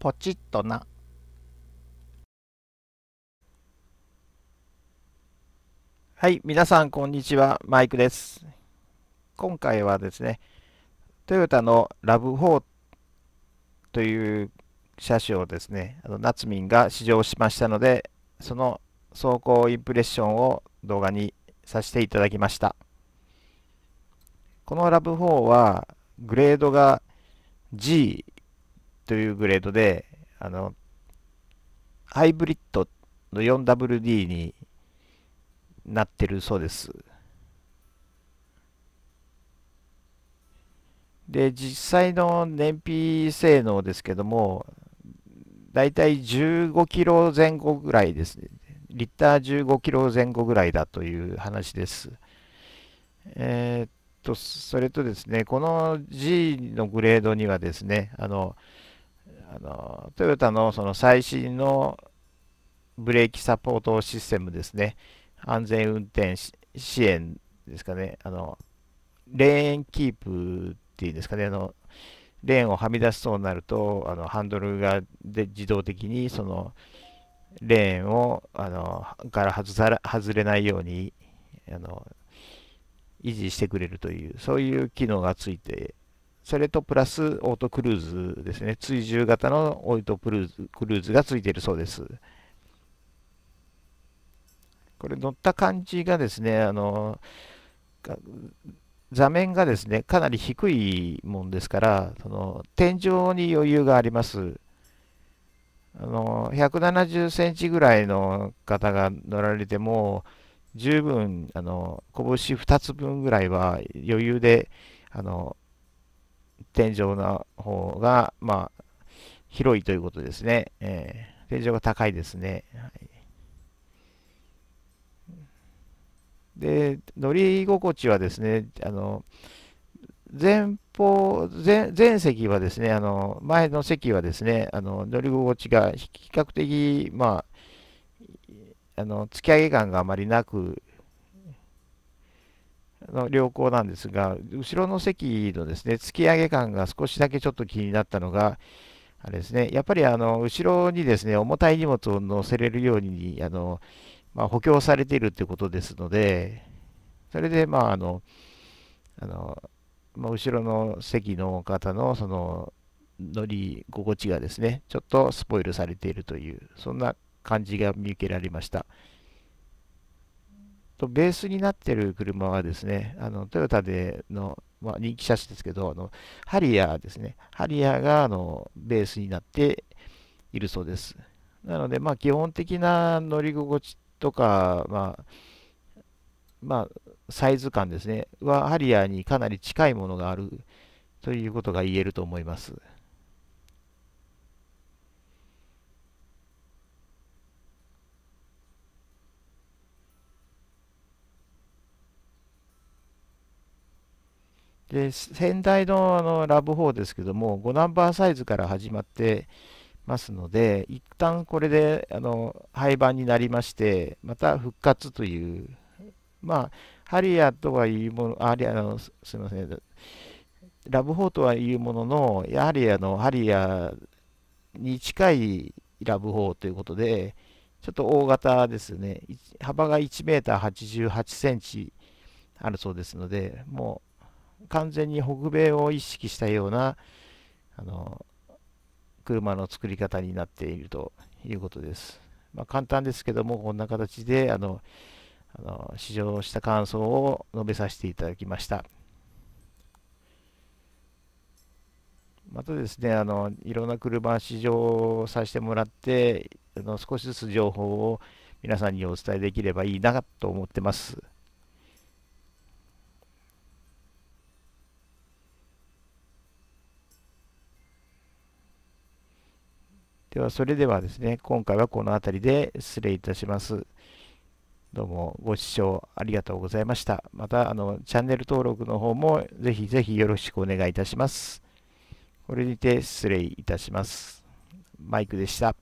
ポチッとな。はい、皆さん、こんにちは。マイクです。今回はですね、トヨタのラブ4という車種をですね、あのナツが試乗しましたので、その走行インプレッションを動画にさせていただきました。このラブ4は、グレードが G というグレードで、あの、ハイブリッドの 4WD になってるそうです。で、実際の燃費性能ですけども、だいたい15キロ前後ぐらいですね。リッター15キロ前後ぐらいだという話です。えー、っと、それとですね、この G のグレードにはですね、あの、あのトヨタのその最新のブレーキサポートシステムですね、安全運転支援ですかね、あのレーンキープっていうんですかね、あのレーンをはみ出しそうになると、あのハンドルがで自動的にそのレーンをあのから外さ外れないようにあの維持してくれるという、そういう機能がついてそれとプラスオートクルーズですね。追従型のオートクルーズクルーズがついているそうです。これ乗った感じがですね、あの、座面がですね、かなり低いもんですから、その天井に余裕があります。あの170センチぐらいの方が乗られても、十分、あの拳2つ分ぐらいは余裕であの天井の方が、まあ、広いということですね。えー、天井が高いですね。はい、で、乗り心地はですね、あの、前方、前前席はですね、あの、前の席はですね、あの、乗り心地が比較的、まあ、あの、突き上げ感があまりなく、の良好なんですが、後ろの席のですね、突き上げ感が少しだけちょっと気になったのが、あれですね、やっぱりあの後ろにですね、重たい荷物を乗せれるように、あのまあ、補強されているということですので、それで、まあ、あの、あのまあ、後ろの席の方のその乗り心地がですね、ちょっとスポイルされているという、そんな感じが見受けられました。とベースになってる車はですね、あのトヨタでの、まあ、人気車種ですけど、あのハリアーですね。ハリアーがあのベースになっているそうです。なので、まあ、基本的な乗り心地とか、まあ、まあ、サイズ感ですね、はハリアーにかなり近いものがあるということが言えると思います。で先代のあのラブ4ですけども、5ナンバーサイズから始まってますので、一旦これであの廃盤になりまして、また復活という、まあ、ハリアとはいうもの、あリアのすみません、ラブ4とはいうものの、やはりあのハリアに近いラブ4ということで、ちょっと大型ですね、幅が1 m 88センチあるそうですので、もう完全に北米を意識したようなあの車の作り方になっているということです。まあ、簡単ですけども、こんな形であのあの試乗した感想を述べさせていただきました。またですね、あのいろんな車試乗させてもらって、あの少しずつ情報を皆さんにお伝えできればいいなと思ってます。では、それではですね、今回はこの辺りで失礼いたします。どうもご視聴ありがとうございました。また、あの、チャンネル登録の方もぜひぜひよろしくお願いいたします。これにて失礼いたします。マイクでした。